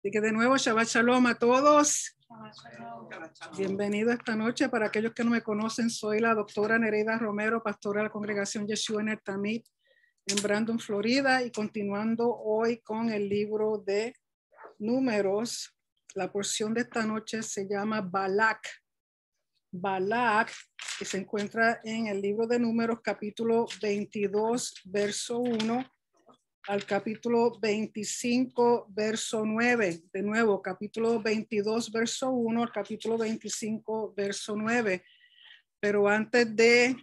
Así que de nuevo, Shabbat Shalom a todos. Bienvenido esta noche. Para aquellos que no me conocen, soy la doctora Nereida Romero, pastora de la congregación Yeshua en el Tamit, en Brandon, Florida, y continuando hoy con el libro de números. La porción de esta noche se llama Balak. Balak, que se encuentra en el libro de números capítulo 22, verso 1 al capítulo 25, verso 9. De nuevo, capítulo 22, verso 1 al capítulo 25, verso 9. Pero antes de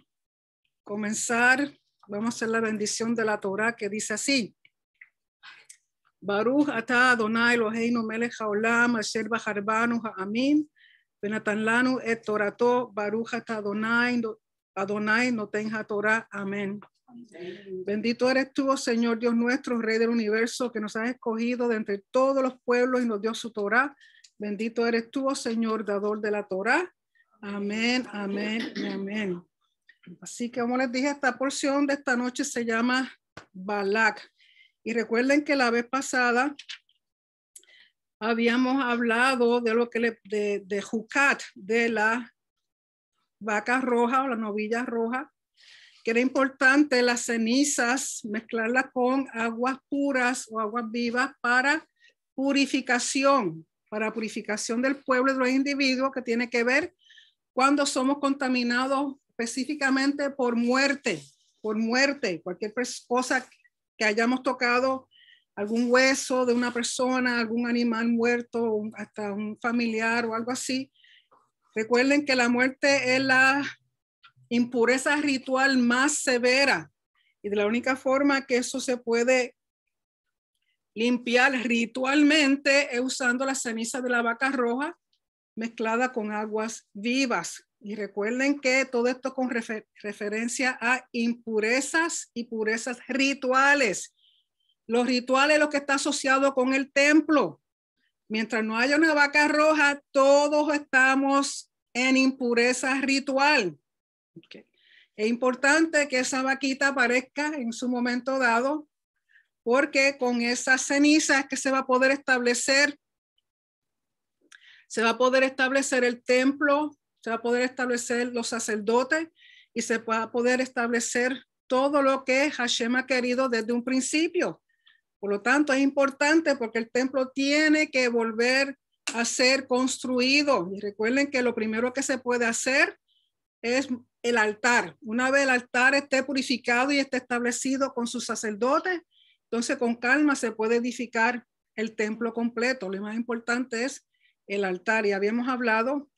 comenzar, vamos a hacer la bendición de la Torah que dice así. Baruch ata Adonai Eloheinu melech haolam asher bacharbanu ha'amin, Benatanlanu lanu et torato Baruch ata Adonai Adonai noten haTorah, Amén. Bendito eres tú, oh Señor Dios nuestro, Rey del universo, que nos has escogido de entre todos los pueblos y nos dio su Torah. Bendito eres tú, oh Señor, dador de la Torah. Amén, amén amén. Así que, como les dije, esta porción de esta noche se llama Balak. Y recuerden que la vez pasada habíamos hablado de lo que le, de, de Jucat, de la vaca roja o la novilla roja que era importante las cenizas, mezclarlas con aguas puras o aguas vivas para purificación, para purificación del pueblo y de los individuos, que tiene que ver cuando somos contaminados específicamente por muerte, por muerte, cualquier cosa que hayamos tocado, algún hueso de una persona, algún animal muerto, hasta un familiar o algo así. Recuerden que la muerte es la impureza ritual más severa. Y de la única forma que eso se puede limpiar ritualmente es usando la ceniza de la vaca roja mezclada con aguas vivas. Y recuerden que todo esto con referencia a impurezas y purezas rituales. Los rituales, lo que está asociado con el templo. Mientras no haya una vaca roja, todos estamos en impureza ritual. Okay. Es importante que esa vaquita aparezca en su momento dado, porque con esas cenizas que se va a poder establecer, se va a poder establecer el templo, se va a poder establecer los sacerdotes y se va a poder establecer todo lo que Hashem ha querido desde un principio. Por lo tanto, es importante porque el templo tiene que volver a ser construido. Y recuerden que lo primero que se puede hacer es el altar. Una vez el altar esté purificado y esté establecido con sus sacerdotes, entonces con calma se puede edificar el templo completo. Lo más importante es el altar. Y habíamos hablado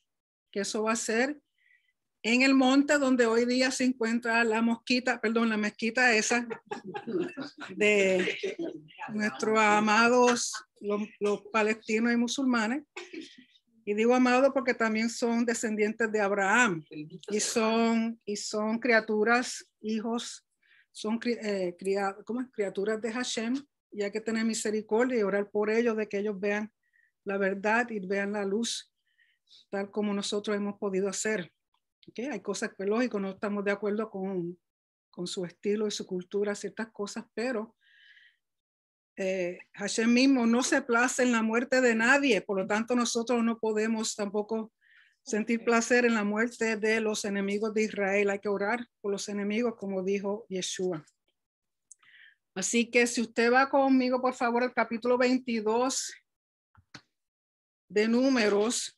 que eso va a ser en el monte donde hoy día se encuentra la mosquita, perdón, la mezquita esa de nuestros amados los palestinos y musulmanes. Y digo amado porque también son descendientes de Abraham y son, y son criaturas, hijos, son eh, ¿cómo criaturas de Hashem y hay que tener misericordia y orar por ellos de que ellos vean la verdad y vean la luz tal como nosotros hemos podido hacer. ¿Okay? Hay cosas que lógico, no estamos de acuerdo con, con su estilo y su cultura, ciertas cosas, pero eh, Hashem mismo no se place en la muerte de nadie, por lo tanto nosotros no podemos tampoco sentir placer en la muerte de los enemigos de Israel. Hay que orar por los enemigos, como dijo Yeshua. Así que si usted va conmigo, por favor, al capítulo 22 de números,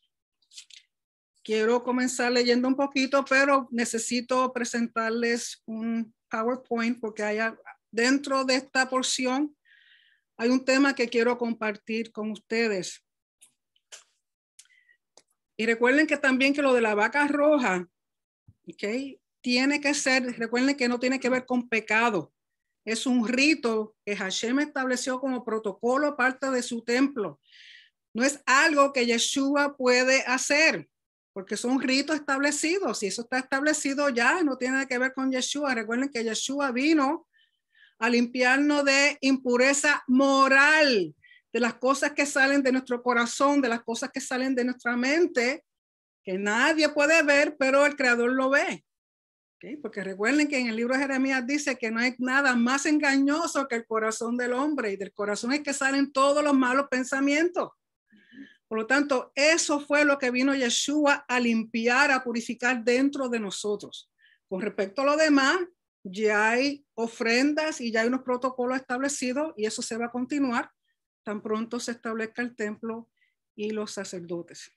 quiero comenzar leyendo un poquito, pero necesito presentarles un PowerPoint porque hay, dentro de esta porción hay un tema que quiero compartir con ustedes. Y recuerden que también que lo de la vaca roja, ¿ok? Tiene que ser, recuerden que no tiene que ver con pecado. Es un rito que Hashem estableció como protocolo parte de su templo. No es algo que Yeshua puede hacer, porque son ritos establecidos. Si eso está establecido ya, no tiene que ver con Yeshua. Recuerden que Yeshua vino a limpiarnos de impureza moral, de las cosas que salen de nuestro corazón, de las cosas que salen de nuestra mente, que nadie puede ver, pero el Creador lo ve. Porque recuerden que en el libro de Jeremías dice que no hay nada más engañoso que el corazón del hombre y del corazón es que salen todos los malos pensamientos. Por lo tanto, eso fue lo que vino Yeshua a limpiar, a purificar dentro de nosotros. Con respecto a lo demás, ya hay ofrendas y ya hay unos protocolos establecidos y eso se va a continuar tan pronto se establezca el templo y los sacerdotes.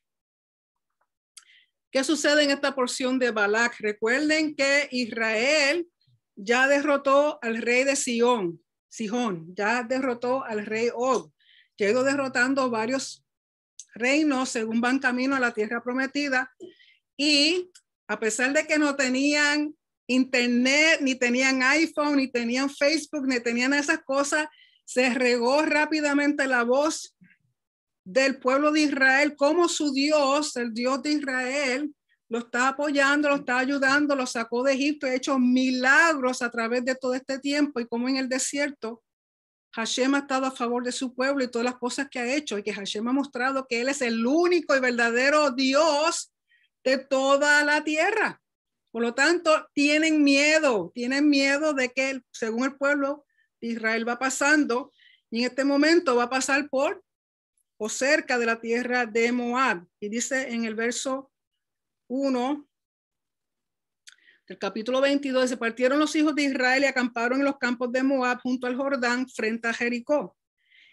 ¿Qué sucede en esta porción de Balak? Recuerden que Israel ya derrotó al rey de Sion, Sijón, ya derrotó al rey Og, llegó derrotando varios reinos según van camino a la tierra prometida y a pesar de que no tenían internet, ni tenían iPhone, ni tenían Facebook, ni tenían esas cosas. Se regó rápidamente la voz del pueblo de Israel, como su Dios, el Dios de Israel, lo está apoyando, lo está ayudando, lo sacó de Egipto, ha hecho milagros a través de todo este tiempo y como en el desierto. Hashem ha estado a favor de su pueblo y todas las cosas que ha hecho y que Hashem ha mostrado que Él es el único y verdadero Dios de toda la tierra. Por lo tanto, tienen miedo, tienen miedo de que, según el pueblo Israel va pasando, y en este momento va a pasar por o cerca de la tierra de Moab. Y dice en el verso 1 del capítulo 22, se partieron los hijos de Israel y acamparon en los campos de Moab junto al Jordán frente a Jericó.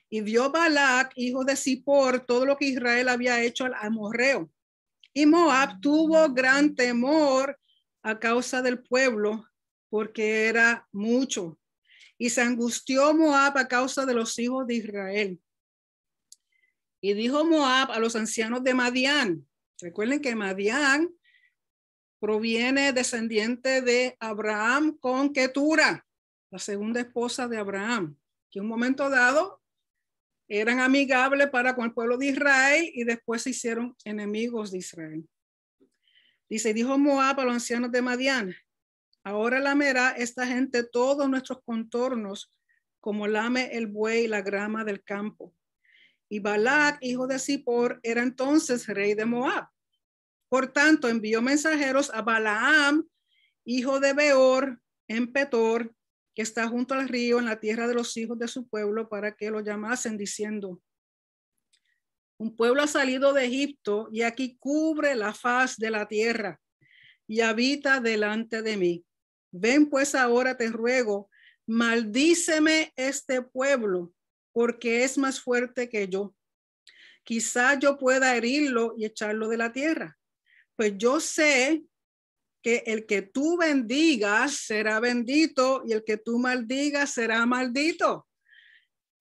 Y vio Balac, hijo de Zippor, todo lo que Israel había hecho al amorreo. Y Moab tuvo gran temor a causa del pueblo, porque era mucho. Y se angustió Moab a causa de los hijos de Israel. Y dijo Moab a los ancianos de Madián. Recuerden que Madián proviene descendiente de Abraham con Ketura, la segunda esposa de Abraham, que en un momento dado eran amigables para con el pueblo de Israel y después se hicieron enemigos de Israel. Dice, dijo Moab a los ancianos de Madián, ahora lamerá esta gente todos nuestros contornos, como lame el buey la grama del campo. Y Balac, hijo de Zippor, era entonces rey de Moab. Por tanto, envió mensajeros a Balaam, hijo de Beor, en Petor, que está junto al río, en la tierra de los hijos de su pueblo, para que lo llamasen, diciendo, un pueblo ha salido de Egipto y aquí cubre la faz de la tierra y habita delante de mí. Ven pues ahora, te ruego, maldíceme este pueblo, porque es más fuerte que yo. Quizá yo pueda herirlo y echarlo de la tierra. Pues yo sé que el que tú bendigas será bendito y el que tú maldigas será maldito.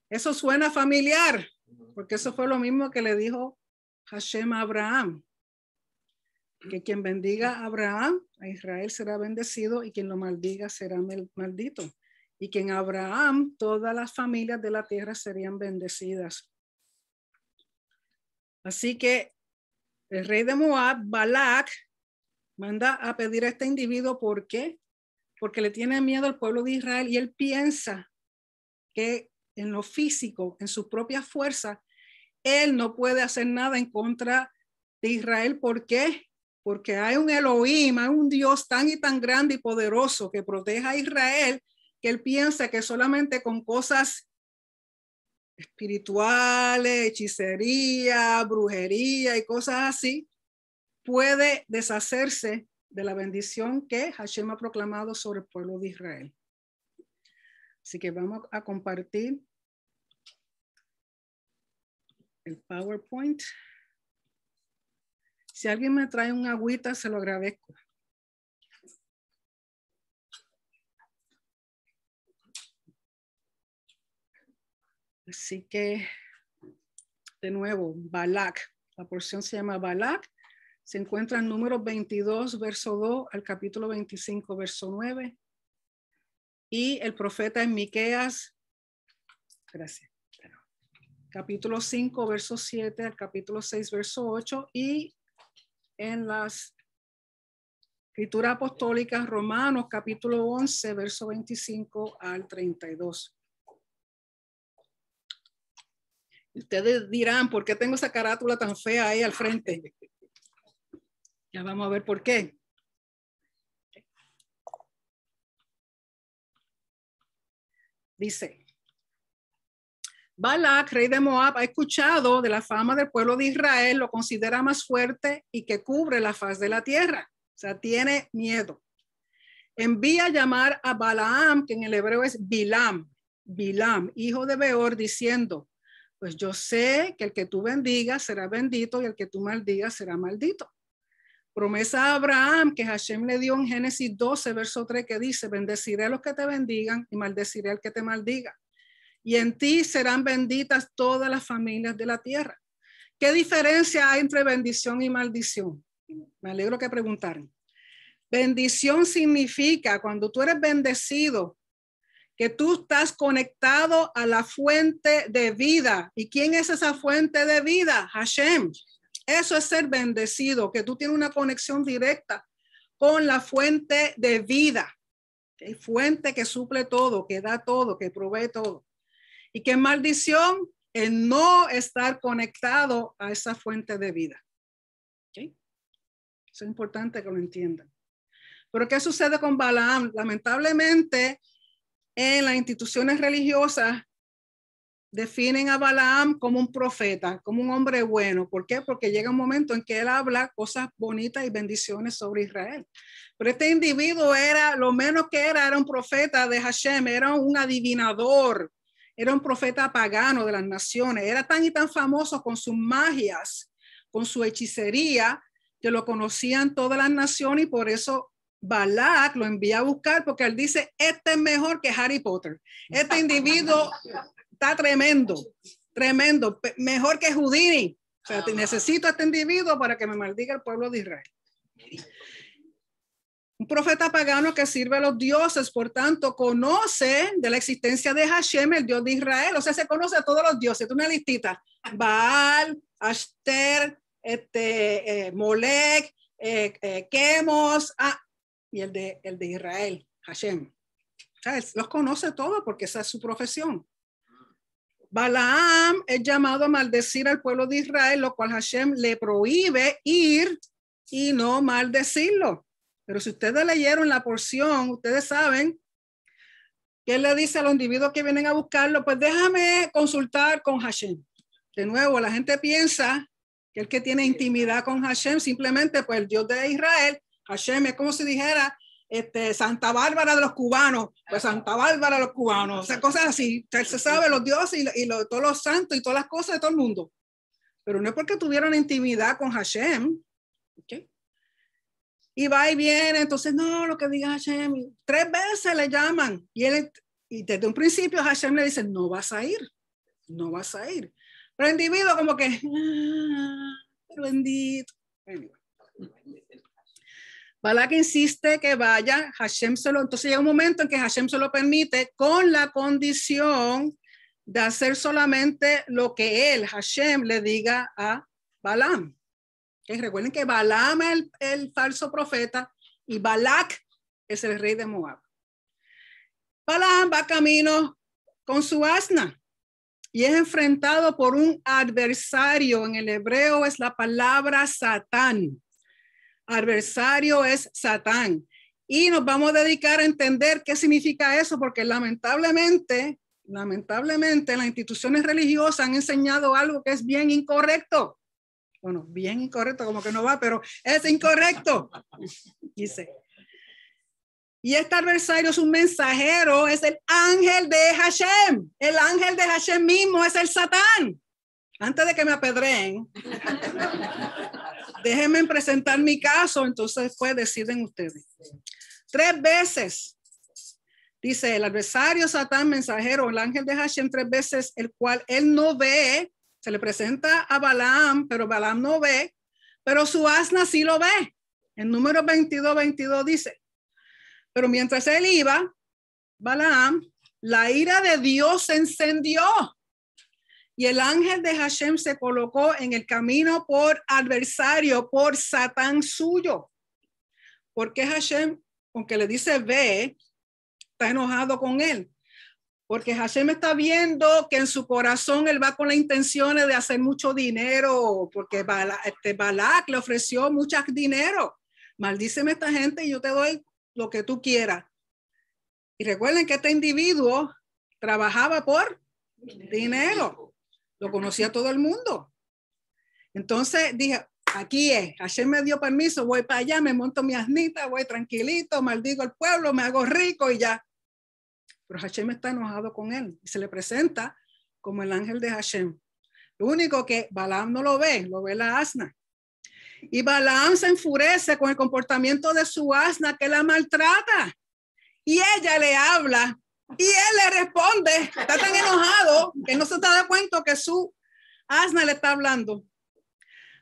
Eso suena familiar porque eso fue lo mismo que le dijo Hashem a Abraham, que quien bendiga a Abraham, a Israel será bendecido y quien lo maldiga será maldito. Y que en Abraham todas las familias de la tierra serían bendecidas. Así que el rey de Moab, Balak, manda a pedir a este individuo, ¿por qué? Porque le tiene miedo al pueblo de Israel y él piensa que en lo físico, en su propia fuerza, él no puede hacer nada en contra de Israel. ¿Por qué? Porque hay un Elohim, hay un Dios tan y tan grande y poderoso que proteja a Israel, que él piensa que solamente con cosas espirituales, hechicería, brujería y cosas así, puede deshacerse de la bendición que Hashem ha proclamado sobre el pueblo de Israel. Así que vamos a compartir el PowerPoint. Si alguien me trae un agüita, se lo agradezco. Así que, de nuevo, Balak. La porción se llama Balak. Se encuentra en número 22, verso 2, al capítulo 25, verso 9. Y el profeta en Miqueas, gracias, capítulo 5, verso 7 al capítulo 6, verso 8 y en las Escritura apostólicas Romanos, capítulo 11, verso 25 al 32. Ustedes dirán, ¿por qué tengo esa carátula tan fea ahí al frente? Ya vamos a ver por qué. Dice, Balak, rey de Moab, ha escuchado de la fama del pueblo de Israel, lo considera más fuerte y que cubre la faz de la tierra. O sea, tiene miedo. Envía a llamar a Balaam, que en el hebreo es Bilam, Bilam, hijo de Beor, diciendo, pues yo sé que el que tú bendigas será bendito y el que tú maldigas será maldito. Promesa a Abraham que Hashem le dio en Génesis 12, verso 3, que dice, bendeciré a los que te bendigan y maldeciré al que te maldiga y en ti serán benditas todas las familias de la tierra. ¿Qué diferencia hay entre bendición y maldición? Me alegro que preguntaron. Bendición significa cuando tú eres bendecido, que tú estás conectado a la fuente de vida. ¿Y quién es esa fuente de vida? Hashem. Eso es ser bendecido, que tú tienes una conexión directa con la fuente de vida. Fuente que suple todo, que da todo, que provee todo. Y qué maldición el no estar conectado a esa fuente de vida. Eso es importante que lo entiendan. Pero ¿qué sucede con Balaam? Lamentablemente, en las instituciones religiosas definen a Balaam como un profeta, como un hombre bueno. ¿Por qué? Porque llega un momento en que él habla cosas bonitas y bendiciones sobre Israel. Pero este individuo era, lo menos que era, era un profeta de Hashem, era un adivinador, era un profeta pagano de las naciones. Era tan y tan famoso con sus magias, con su hechicería, que lo conocían todas las naciones y por eso Balak lo envía a buscar porque él dice, este es mejor que Harry Potter. Este individuo está tremendo, tremendo, mejor que Houdini. O sea, ah. necesito a este individuo para que me maldiga el pueblo de Israel. Un profeta pagano que sirve a los dioses, por tanto, conoce de la existencia de Hashem, el dios de Israel. O sea, se conoce a todos los dioses. Una listita. Baal, Ashter, este, eh, Molec, eh, eh, Kemos, ah, y el de, el de Israel, Hashem. Los conoce todos porque esa es su profesión. Balaam es llamado a maldecir al pueblo de Israel, lo cual Hashem le prohíbe ir y no maldecirlo. Pero si ustedes leyeron la porción, ustedes saben que él le dice a los individuos que vienen a buscarlo, pues déjame consultar con Hashem. De nuevo, la gente piensa que el que tiene intimidad con Hashem, simplemente pues el Dios de Israel, Hashem es como si dijera, este, Santa Bárbara de los cubanos, pues Santa Bárbara de los cubanos, o sea, cosas así. Se sabe los dioses y, todos los santos y todas las cosas de todo el mundo. Pero no es porque tuvieron intimidad con Hashem. ¿okay? y va y viene, entonces no, lo que diga Hashem, tres veces le llaman y y desde un principio Hashem le dice, no vas a ir, no vas a ir. Pero el individuo como que, ah, pero bendito. Balak insiste que vaya, Hashem solo, entonces llega un momento en que Hashem solo permite con la condición de hacer solamente lo que él, Hashem, le diga a Balak recuerden que Balaam es el, falso profeta y Balak es el rey de Moab. Balaam va camino con su asna y es enfrentado por un adversario. En el hebreo es la palabra Satán. Adversario es Satán. Y nos vamos a dedicar a entender qué significa eso, porque lamentablemente, lamentablemente las instituciones religiosas han enseñado algo que es bien incorrecto. Bueno, bien incorrecto, como que no va, pero es incorrecto. Dice. Y este adversario es un mensajero, es el ángel de Hashem. El ángel de Hashem mismo es el Satán. Antes de que me apedreen, déjenme presentar mi caso, entonces después pues, deciden ustedes. Tres veces, dice el adversario Satán, mensajero, el ángel de Hashem, tres veces, el cual él no ve, se le presenta a Balaam, pero Balaam no ve, pero su asna sí lo ve. En número 22, 22 dice, pero mientras él iba, Balaam, la ira de Dios se encendió y el ángel de Hashem se colocó en el camino por adversario, por Satán suyo. Porque Hashem, aunque le dice ve, está enojado con él porque Hashem está viendo que en su corazón él va con las intenciones de hacer mucho dinero, porque Balak, este le ofreció mucho dinero. Maldíceme esta gente y yo te doy lo que tú quieras. Y recuerden que este individuo trabajaba por dinero, lo conocía todo el mundo. Entonces dije, aquí es, ayer me dio permiso, voy para allá, me monto mi asnita, voy tranquilito, maldigo el pueblo, me hago rico y ya pero Hashem está enojado con él y se le presenta como el ángel de Hashem. Lo único que Balaam no lo ve, lo ve la asna. Y Balaam se enfurece con el comportamiento de su asna que la maltrata. Y ella le habla y él le responde. Está tan enojado que no se está de cuenta que su asna le está hablando.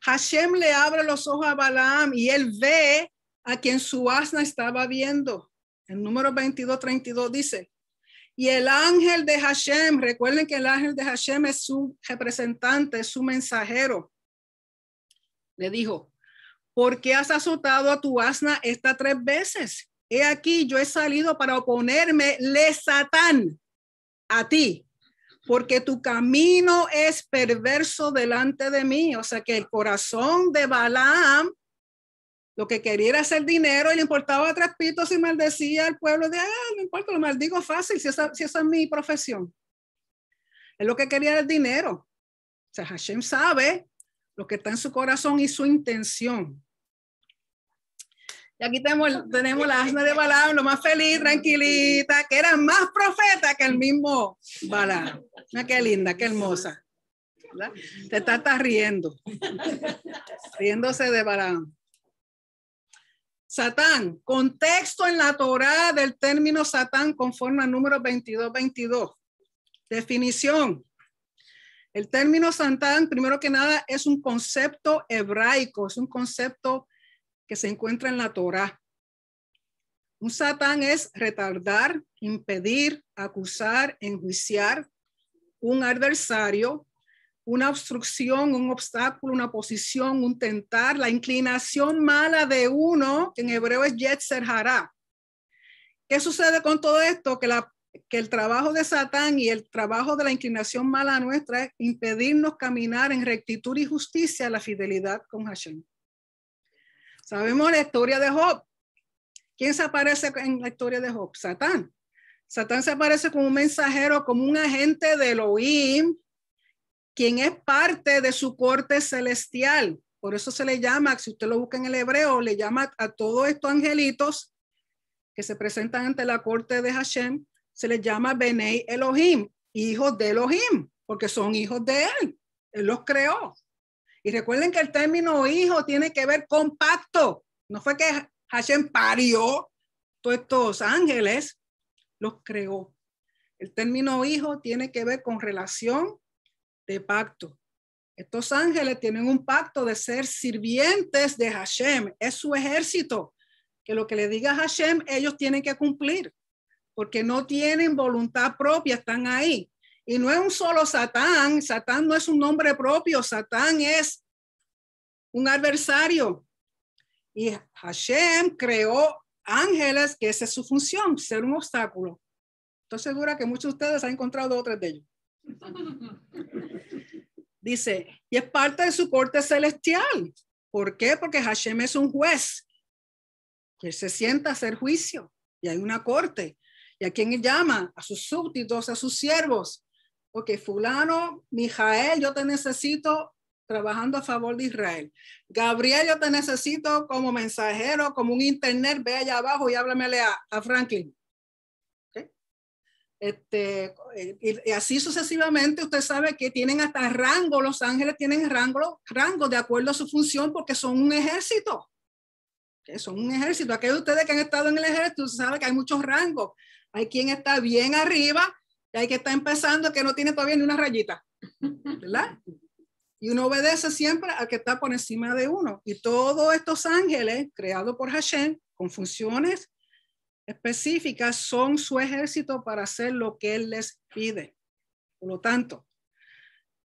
Hashem le abre los ojos a Balaam y él ve a quien su asna estaba viendo. El número 22, 32 dice, y el ángel de Hashem, recuerden que el ángel de Hashem es su representante, su mensajero. Le dijo, ¿por qué has azotado a tu asna estas tres veces? He aquí, yo he salido para oponerme, le Satán, a ti, porque tu camino es perverso delante de mí. O sea que el corazón de Balaam lo que quería era hacer dinero y le importaba tres pitos y maldecía al pueblo de, ah, no importa, lo maldigo fácil si esa, si esa es mi profesión. Es lo que quería el dinero. O sea, Hashem sabe lo que está en su corazón y su intención. Y aquí tenemos, tenemos la asna de Balaam, lo más feliz, tranquilita, que era más profeta que el mismo Balaam. Ah, qué linda, qué hermosa. Te está, está riendo, riéndose de Balaam. Satán, contexto en la Torá del término Satán conforme al número 2222. Definición. El término Satán, primero que nada, es un concepto hebraico, es un concepto que se encuentra en la Torá. Un Satán es retardar, impedir, acusar, enjuiciar un adversario, una obstrucción, un obstáculo, una posición, un tentar, la inclinación mala de uno, que en hebreo es yetzer hará. ¿Qué sucede con todo esto? Que, la, que el trabajo de Satán y el trabajo de la inclinación mala nuestra es impedirnos caminar en rectitud y justicia, la fidelidad con Hashem. Sabemos la historia de Job. ¿Quién se aparece en la historia de Job? Satán. Satán se aparece como un mensajero, como un agente de Elohim, quien es parte de su corte celestial. Por eso se le llama, si usted lo busca en el hebreo, le llama a todos estos angelitos que se presentan ante la corte de Hashem, se les llama Benei Elohim, hijos de Elohim, porque son hijos de él. Él los creó. Y recuerden que el término hijo tiene que ver con pacto. No fue que Hashem parió todos estos ángeles, los creó. El término hijo tiene que ver con relación de pacto. Estos ángeles tienen un pacto de ser sirvientes de Hashem, es su ejército, que lo que le diga Hashem ellos tienen que cumplir, porque no tienen voluntad propia, están ahí. Y no es un solo Satán, Satán no es un nombre propio, Satán es un adversario. Y Hashem creó ángeles, que esa es su función, ser un obstáculo. Estoy segura que muchos de ustedes han encontrado otras de ellos. Dice, y es parte de su corte celestial. ¿Por qué? Porque Hashem es un juez. Él se sienta a hacer juicio y hay una corte. ¿Y a quién llama? A sus súbditos, a sus siervos. Ok, fulano, Mijael, yo te necesito trabajando a favor de Israel. Gabriel, yo te necesito como mensajero, como un internet, ve allá abajo y háblame a Franklin. Este, eh, y, así sucesivamente, usted sabe que tienen hasta rango, los ángeles tienen rango, de acuerdo a su función porque son un ejército. Que son un ejército. Aquellos de ustedes que han estado en el ejército, sabe que hay muchos rangos. Hay quien está bien arriba y hay que está empezando que no tiene todavía ni una rayita. ¿Verdad? Y uno obedece siempre al que está por encima de uno. Y todos estos ángeles creados por Hashem, con funciones específicas son su ejército para hacer lo que él les pide. Por lo tanto,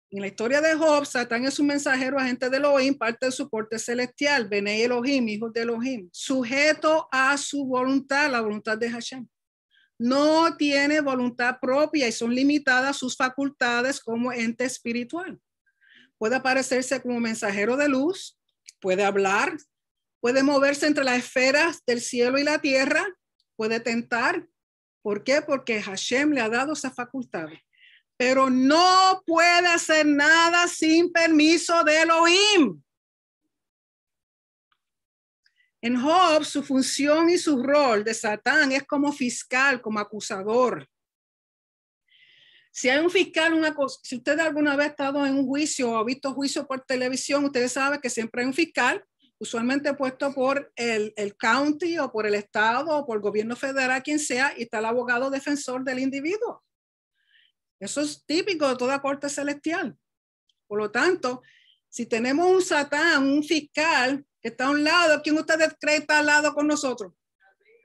en la historia de Job, Satán es un mensajero, agente de Elohim, parte del soporte celestial, Bene Elohim, hijos de Elohim, sujeto a su voluntad, la voluntad de Hashem. No tiene voluntad propia y son limitadas sus facultades como ente espiritual. Puede aparecerse como mensajero de luz, puede hablar, puede moverse entre las esferas del cielo y la tierra, puede tentar. ¿Por qué? Porque Hashem le ha dado esa facultad. Pero no puede hacer nada sin permiso de Elohim. En Job, su función y su rol de Satán es como fiscal, como acusador. Si hay un fiscal, una si usted alguna vez ha estado en un juicio o ha visto juicio por televisión, usted sabe que siempre hay un fiscal usualmente puesto por el, county o por el estado o por el gobierno federal, quien sea, y está el abogado defensor del individuo. Eso es típico de toda corte celestial. Por lo tanto, si tenemos un satán, un fiscal que está a un lado, ¿quién ustedes cree está al lado con nosotros?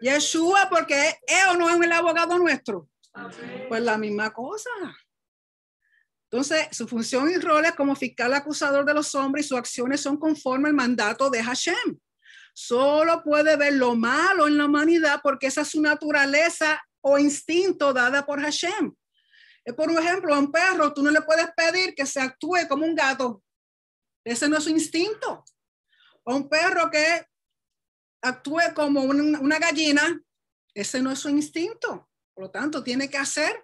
Yeshua, porque él no es el abogado nuestro. Pues la misma cosa. Entonces, su función y rol es como fiscal acusador de los hombres y sus acciones son conforme al mandato de Hashem. Solo puede ver lo malo en la humanidad porque esa es su naturaleza o instinto dada por Hashem. Eh, por ejemplo, a un perro tú no le puedes pedir que se actúe como un gato. Ese no es su instinto. A un perro que actúe como una gallina, ese no es su instinto. Por lo tanto, tiene que hacer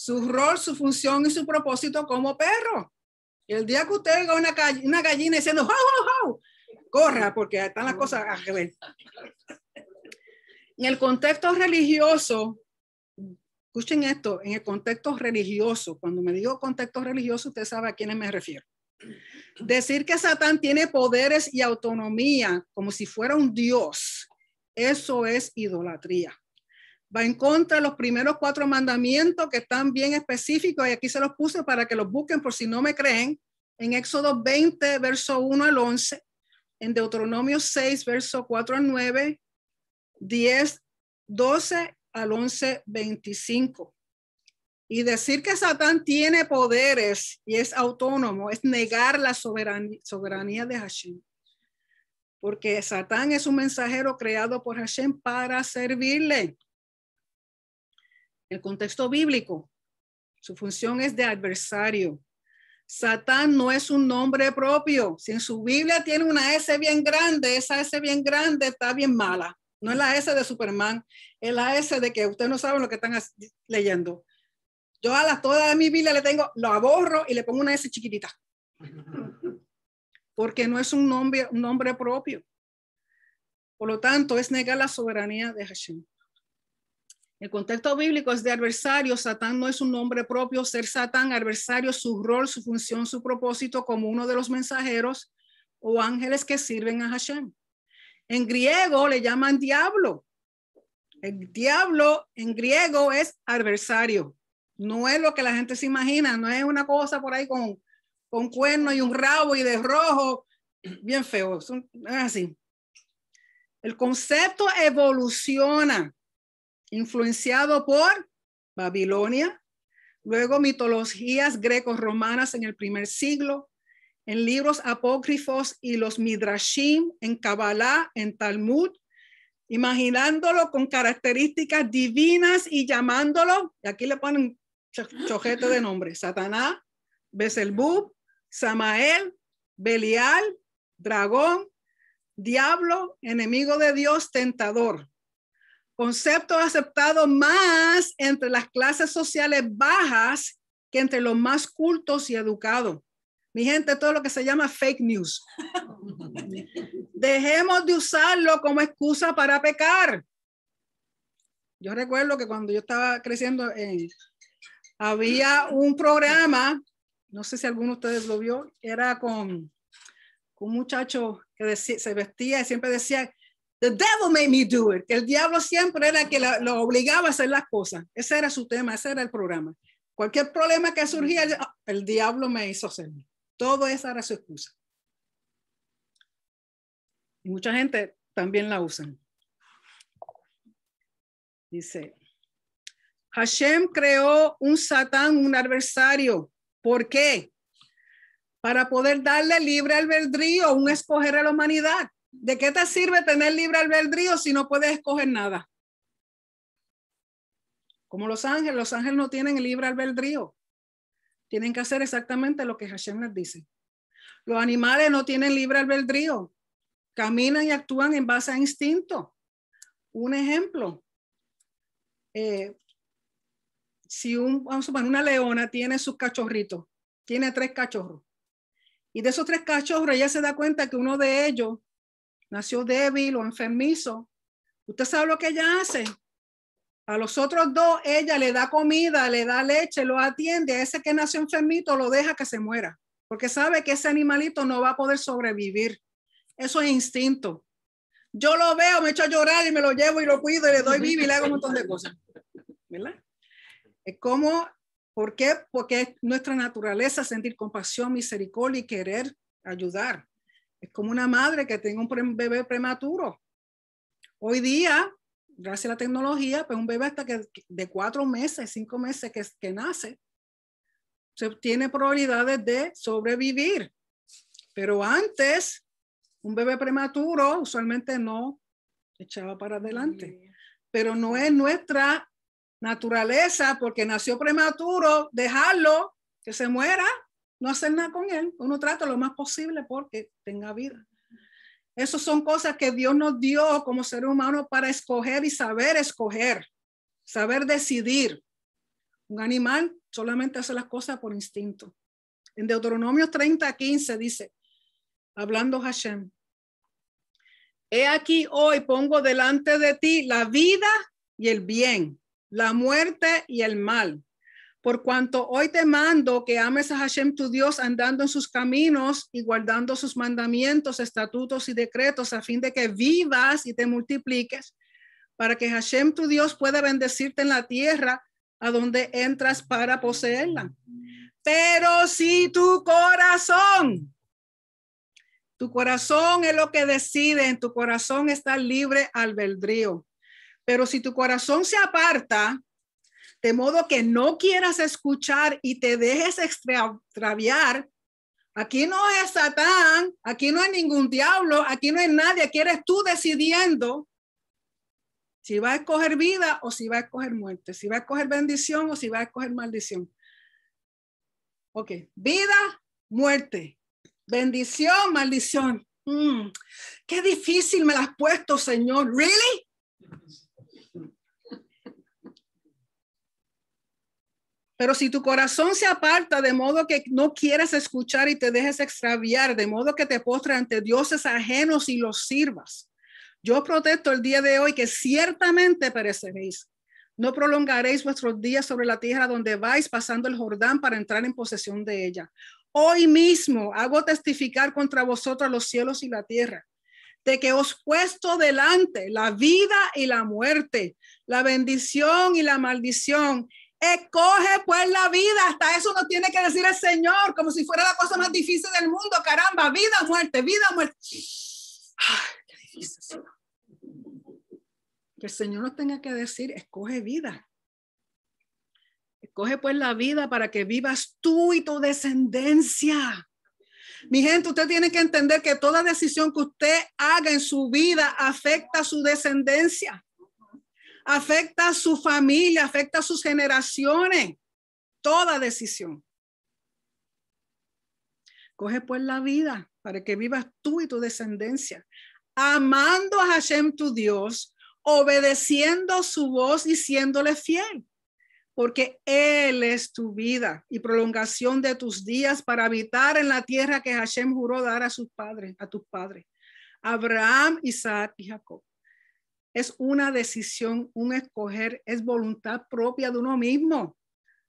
su rol, su función y su propósito como perro. el día que usted ve una, una gallina diciendo, ¡Jau, Corra, porque están las cosas a revés. En el contexto religioso, escuchen esto, en el contexto religioso, cuando me digo contexto religioso, usted sabe a quién me refiero. Decir que Satán tiene poderes y autonomía como si fuera un dios, eso es idolatría va en contra de los primeros cuatro mandamientos que están bien específicos y aquí se los puse para que los busquen por si no me creen, en Éxodo 20, verso 1 al 11, en Deuteronomio 6, verso 4 al 9, 10, 12 al 11, 25. Y decir que Satán tiene poderes y es autónomo es negar la soberanía, soberanía de Hashem porque Satán es un mensajero creado por Hashem para servirle. El contexto bíblico, su función es de adversario. Satán no es un nombre propio. Si en su Biblia tiene una S bien grande, esa S bien grande está bien mala. No es la S de Superman, es la S de que ustedes no saben lo que están leyendo. Yo a la toda mi Biblia le tengo, lo aborro y le pongo una S chiquitita. Porque no es un nombre, un nombre propio. Por lo tanto, es negar la soberanía de Hashem. El contexto bíblico es de adversario. Satán no es un nombre propio. Ser Satán, adversario, su rol, su función, su propósito como uno de los mensajeros o ángeles que sirven a Hashem. En griego le llaman diablo. El diablo en griego es adversario. No es lo que la gente se imagina. No es una cosa por ahí con, con cuerno y un rabo y de rojo. Bien feo. Es así. El concepto evoluciona influenciado por Babilonia, luego mitologías greco-romanas en el primer siglo, en libros apócrifos y los midrashim, en Kabbalah, en Talmud, imaginándolo con características divinas y llamándolo, y aquí le ponen chojete de nombre, Satanás, Bezelbub, Samael, Belial, dragón, diablo, enemigo de Dios, tentador concepto aceptado más entre las clases sociales bajas que entre los más cultos y educados. Mi gente, todo lo que se llama fake news. Dejemos de usarlo como excusa para pecar. Yo recuerdo que cuando yo estaba creciendo, en eh, había un programa, no sé si alguno de ustedes lo vio, era con, un muchacho que se vestía y siempre decía, The devil made me do it. el diablo siempre era el que lo obligaba a hacer las cosas. Ese era su tema, ese era el programa. Cualquier problema que surgía, ah, el, diablo me hizo hacerlo. Todo esa era su excusa. Y mucha gente también la usa. Dice, Hashem creó un satán, un adversario. ¿Por qué? Para poder darle libre albedrío, un escoger a la humanidad. ¿De qué te sirve tener libre albedrío si no puedes escoger nada? Como los ángeles, los ángeles no tienen libre albedrío. Tienen que hacer exactamente lo que Hashem les dice. Los animales no tienen libre albedrío. Caminan y actúan en base a instinto. Un ejemplo. Eh, si un, una leona tiene sus cachorritos, tiene tres cachorros. Y de esos tres cachorros ella se da cuenta que uno de ellos nació débil o enfermizo, usted sabe lo que ella hace. A los otros dos, ella le da comida, le da leche, lo atiende. A ese que nació enfermito, lo deja que se muera, porque sabe que ese animalito no va a poder sobrevivir. Eso es instinto. Yo lo veo, me echo a llorar y me lo llevo y lo cuido y le doy vida y le hago un montón de cosas. ¿Verdad? Es ¿por qué? Porque es nuestra naturaleza sentir compasión, misericordia y querer ayudar. Es como una madre que tenga un bebé prematuro. Hoy día, gracias a la tecnología, pues un bebé hasta que de cuatro meses, cinco meses que, que nace, se tiene probabilidades de sobrevivir. Pero antes, un bebé prematuro usualmente no echaba para adelante. Pero no es nuestra naturaleza, porque nació prematuro, dejarlo que se muera no hacer nada con él. Uno trata lo más posible porque tenga vida. Esas son cosas que Dios nos dio como ser humano para escoger y saber escoger, saber decidir. Un animal solamente hace las cosas por instinto. En Deuteronomio 30, 15 dice, hablando Hashem, he aquí hoy pongo delante de ti la vida y el bien, la muerte y el mal por cuanto hoy te mando que ames a Hashem tu Dios andando en sus caminos y guardando sus mandamientos, estatutos y decretos a fin de que vivas y te multipliques, para que Hashem tu Dios pueda bendecirte en la tierra a donde entras para poseerla. Pero si tu corazón, tu corazón es lo que decide, en tu corazón está libre albedrío. Pero si tu corazón se aparta, de modo que no quieras escuchar y te dejes extraviar. Aquí no es Satán, aquí no hay ningún diablo, aquí no hay nadie, aquí eres tú decidiendo si va a escoger vida o si va a escoger muerte, si va a escoger bendición o si va a escoger maldición. Ok, vida, muerte, bendición, maldición. Mm, qué difícil me la has puesto, Señor. ¿Really? Pero si tu corazón se aparta de modo que no quieras escuchar y te dejes extraviar, de modo que te postres ante dioses ajenos y los sirvas, yo protesto el día de hoy que ciertamente pereceréis. No prolongaréis vuestros días sobre la tierra donde vais pasando el Jordán para entrar en posesión de ella. Hoy mismo hago testificar contra vosotros los cielos y la tierra, de que os puesto delante la vida y la muerte, la bendición y la maldición Escoge pues la vida, hasta eso no tiene que decir el Señor, como si fuera la cosa más difícil del mundo, caramba, vida, muerte, vida, muerte. Que el Señor nos tenga que decir, escoge vida. Escoge pues la vida para que vivas tú y tu descendencia. Mi gente, usted tiene que entender que toda decisión que usted haga en su vida afecta a su descendencia afecta a su familia, afecta a sus generaciones. Toda decisión. Coge pues la vida para que vivas tú y tu descendencia, amando a Hashem tu Dios, obedeciendo su voz y siéndole fiel, porque Él es tu vida y prolongación de tus días para habitar en la tierra que Hashem juró dar a sus padres, a tus padres, Abraham, Isaac y Jacob es una decisión, un escoger, es voluntad propia de uno mismo.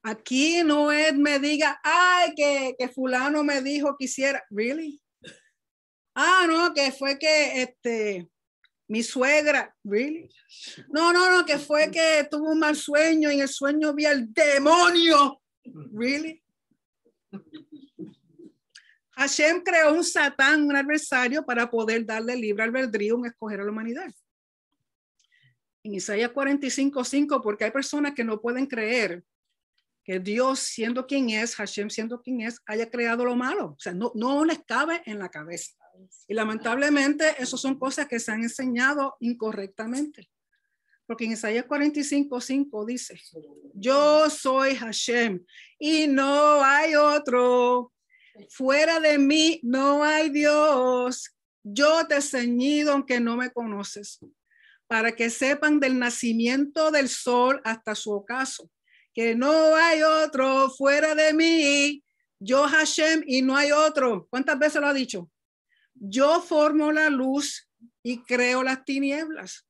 Aquí no es me diga, ay, que, fulano me dijo que hiciera, really. Ah, no, que fue que este, mi suegra, really. No, no, no, que fue que tuvo un mal sueño y en el sueño vi al demonio, really. Hashem creó un Satán, un adversario, para poder darle libre albedrío, un escoger a la humanidad en Isaías 45.5, porque hay personas que no pueden creer que Dios, siendo quien es, Hashem siendo quien es, haya creado lo malo. O sea, no, no les cabe en la cabeza. Y lamentablemente, eso son cosas que se han enseñado incorrectamente. Porque en Isaías 45.5 dice, yo soy Hashem y no hay otro. Fuera de mí no hay Dios. Yo te he ceñido aunque no me conoces para que sepan del nacimiento del sol hasta su ocaso, que no hay otro fuera de mí, yo Hashem y no hay otro. ¿Cuántas veces lo ha dicho? Yo formo la luz y creo las tinieblas.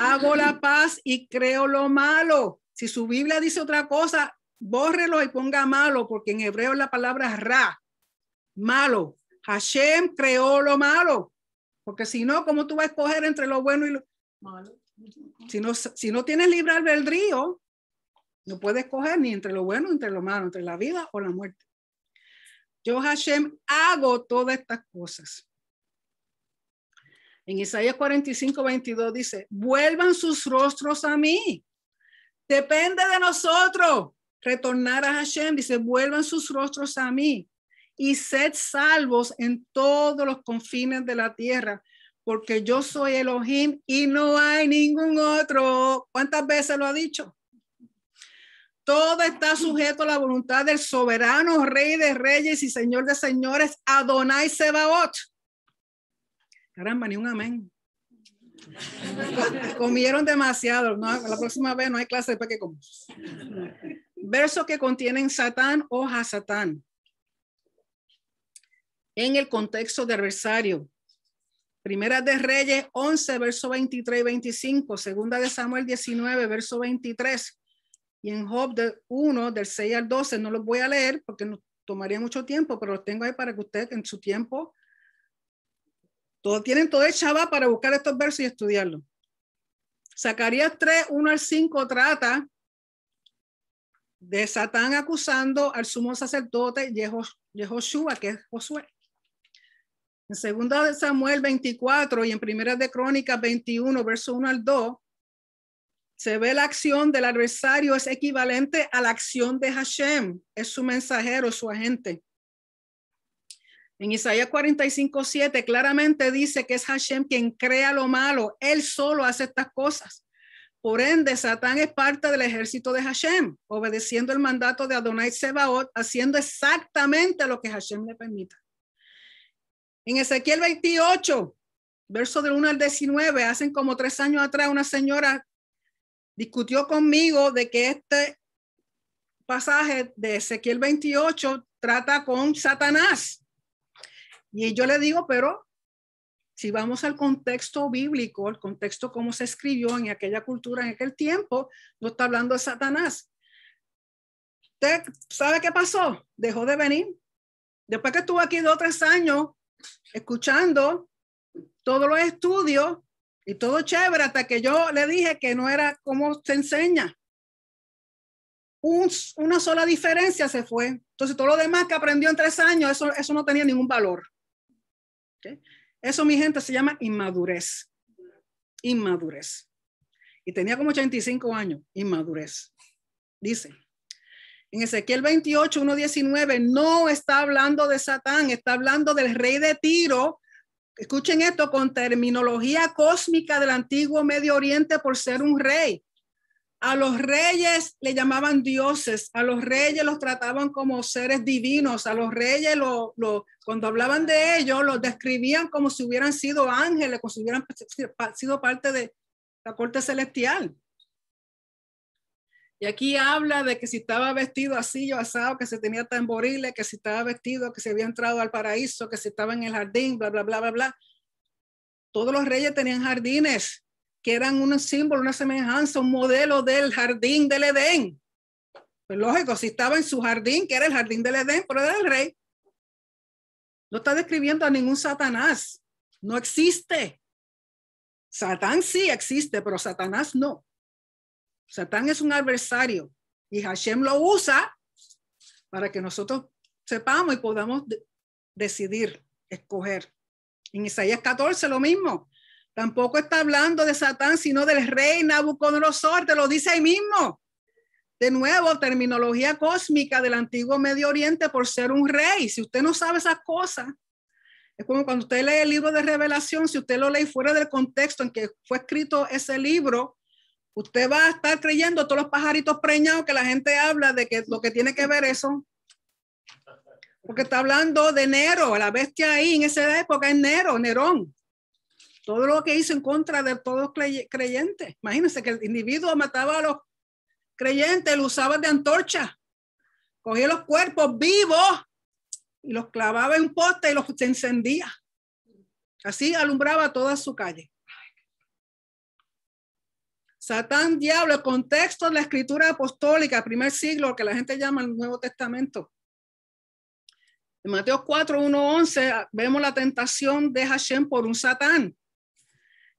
Hago la paz y creo lo malo. Si su Biblia dice otra cosa, bórrelo y ponga malo, porque en hebreo la palabra es ra, malo. Hashem creó lo malo, porque si no, ¿cómo tú vas a escoger entre lo bueno y lo... Si no, si no tienes libre albedrío, no puedes coger ni entre lo bueno, entre lo malo, entre la vida o la muerte. Yo, Hashem, hago todas estas cosas. En Isaías 45, 22 dice, vuelvan sus rostros a mí. Depende de nosotros retornar a Hashem. Dice, vuelvan sus rostros a mí y sed salvos en todos los confines de la tierra, porque yo soy Elohim y no hay ningún otro. ¿Cuántas veces lo ha dicho? Todo está sujeto a la voluntad del soberano, rey de reyes y señor de señores, Adonai Sebaot. Caramba, ni un amén. Comieron demasiado. la próxima vez no hay clase para que coman. Versos que contienen Satán o Hasatán. En el contexto de adversario, Primera de Reyes 11, verso 23 y 25, Segunda de Samuel 19, verso 23, y en Job 1, del 6 al 12, no los voy a leer porque nos tomaría mucho tiempo, pero los tengo ahí para que usted en su tiempo, todo, tienen todo el chava para buscar estos versos y estudiarlos. Zacarías 3, 1 al 5 trata de Satán acusando al sumo sacerdote Jehoshua, que es Josué. En segunda de Samuel 24 y en primera de Crónicas 21, verso 1 al 2, se ve la acción del adversario es equivalente a la acción de Hashem, es su mensajero, su agente. En Isaías 45, 7 claramente dice que es Hashem quien crea lo malo, él solo hace estas cosas. Por ende, Satán es parte del ejército de Hashem, obedeciendo el mandato de Adonai Sebaot, haciendo exactamente lo que Hashem le permita. En Ezequiel 28, verso del 1 al 19, hacen como tres años atrás una señora discutió conmigo de que este pasaje de Ezequiel 28 trata con Satanás. Y yo le digo, pero si vamos al contexto bíblico, el contexto como se escribió en aquella cultura, en aquel tiempo, no está hablando de Satanás. ¿Usted sabe qué pasó? Dejó de venir. Después que estuvo aquí dos o tres años, escuchando todos los estudios y todo chévere hasta que yo le dije que no era como se enseña. una sola diferencia se fue. Entonces, todo lo demás que aprendió en tres años, eso, eso no tenía ningún valor. Eso, mi gente, se llama inmadurez. Inmadurez. Y tenía como 85 años, inmadurez. Dice en Ezequiel 28, 119 no está hablando de Satán, está hablando del rey de Tiro. Escuchen esto con terminología cósmica del antiguo Medio Oriente por ser un rey. A los reyes le llamaban dioses, a los reyes los trataban como seres divinos, a los reyes cuando hablaban de ellos los describían como si hubieran sido ángeles, como si hubieran sido parte de la corte celestial. Y aquí habla de que si estaba vestido así yo asado, que se tenía tamboriles, que si estaba vestido, que se había entrado al paraíso, que si estaba en el jardín, bla, bla, bla, bla, bla. Todos los reyes tenían jardines, que eran un símbolo, una semejanza, un modelo del jardín del Edén. Pues lógico, si estaba en su jardín, que era el jardín del Edén, pero era el rey. No está describiendo a ningún Satanás. No existe. Satán sí existe, pero Satanás no. Satán es un adversario y Hashem lo usa para que nosotros sepamos y podamos decidir, escoger. En Isaías 14 lo mismo. Tampoco está hablando de Satán, sino del rey Nabucodonosor, te lo dice ahí mismo. De nuevo, terminología cósmica del antiguo Medio Oriente por ser un rey. Si usted no sabe esas cosas, es como cuando usted lee el libro de Revelación, si usted lo lee fuera del contexto en que fue escrito ese libro, usted va a estar creyendo todos los pajaritos preñados que la gente habla de que lo que tiene que ver eso. Porque está hablando de Nero, la bestia ahí en esa época es Nero, Nerón. Todo lo que hizo en contra de todos los creyentes. Imagínense que el individuo mataba a los creyentes, lo usaba de antorcha. Cogía los cuerpos vivos y los clavaba en un poste y los encendía. Así alumbraba toda su calle. Satán, diablo, el contexto de la escritura apostólica, primer siglo, que la gente llama el Nuevo Testamento. En Mateo 4, 11, vemos la tentación de Hashem por un Satán.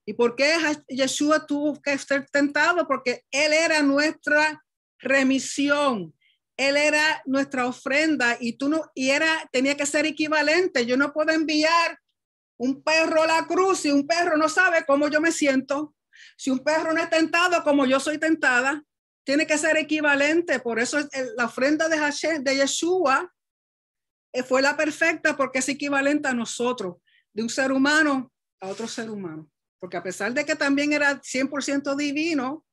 ¿Y por qué Yeshua tuvo que ser tentado? Porque Él era nuestra remisión. Él era nuestra ofrenda y tú no, era, tenía que ser equivalente. Yo no puedo enviar un perro a la cruz y un perro no sabe cómo yo me siento. Si un perro no es tentado como yo soy tentada, tiene que ser equivalente. Por eso la ofrenda de, Hashem, de Yeshua eh, fue la perfecta porque es equivalente a nosotros, de un ser humano a otro ser humano. Porque a pesar de que también era 100% divino,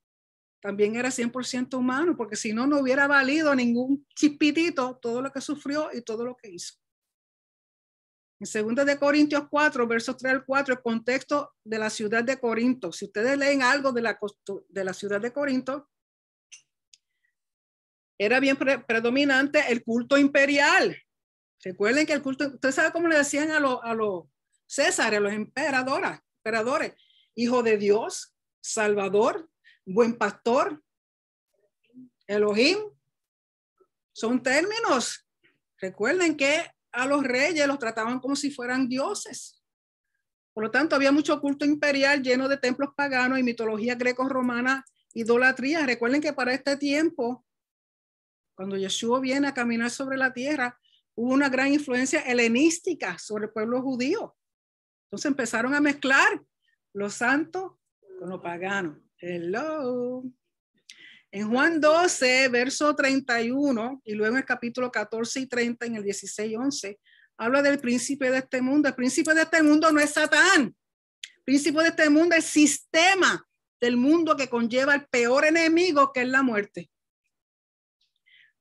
también era 100% humano, porque si no, no hubiera valido ningún chispitito todo lo que sufrió y todo lo que hizo. En 2 de Corintios 4, versos 3 al 4, el contexto de la ciudad de Corinto. Si ustedes leen algo de la, de la ciudad de Corinto, era bien predominante el culto imperial. Recuerden que el culto, ustedes saben cómo le decían a los a los los emperadores, emperadores, hijo de Dios, Salvador, buen pastor, Elohim. Son términos. Recuerden que a los reyes, los trataban como si fueran dioses. Por lo tanto, había mucho culto imperial lleno de templos paganos y mitología greco-romana, idolatría. Recuerden que para este tiempo, cuando Yeshua viene a caminar sobre la tierra, hubo una gran influencia helenística sobre el pueblo judío. Entonces empezaron a mezclar lo santo con lo pagano. Hello. En Juan 12, verso 31, y luego en el capítulo 14 y 30, en el 16 y 11, habla del príncipe de este mundo. El príncipe de este mundo no es Satán. El príncipe de este mundo es el sistema del mundo que conlleva el peor enemigo, que es la muerte.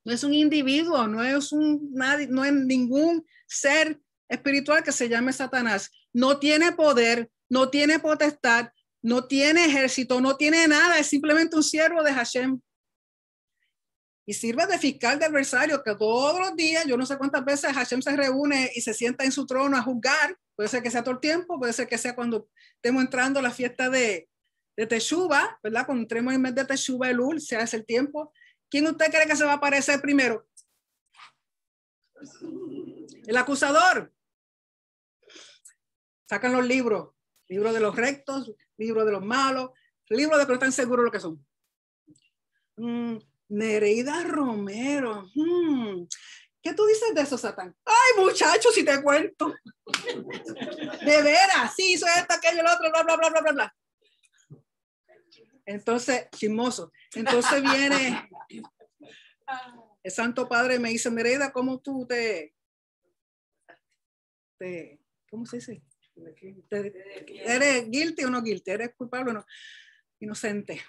No es un individuo, no es, un, nadie, no es ningún ser espiritual que se llame Satanás. No tiene poder, no tiene potestad, no tiene ejército, no tiene nada, es simplemente un siervo de Hashem. Y sirve de fiscal de adversario, que todos los días, yo no sé cuántas veces Hashem se reúne y se sienta en su trono a juzgar. Puede ser que sea todo el tiempo, puede ser que sea cuando estemos entrando a la fiesta de, de Teshuva, ¿verdad? Cuando entremos en el mes de Teshuva, el Ul, se hace el tiempo. ¿Quién usted cree que se va a aparecer primero? El acusador. Sacan los libros, Libro de los rectos, libro de los malos, libro de los que no están seguros lo que son. Mereida mm, Nereida Romero. Mm, ¿Qué tú dices de eso, Satán? Ay, muchachos, si te cuento. De veras, sí, hizo esto, aquello, el otro, bla, bla, bla, bla, bla, Entonces, chismoso. Entonces viene el Santo Padre me dice, Nereida, ¿cómo tú te, te, ¿cómo se dice? ¿Eres guilty o no guilty? ¿Eres culpable o no? Inocente.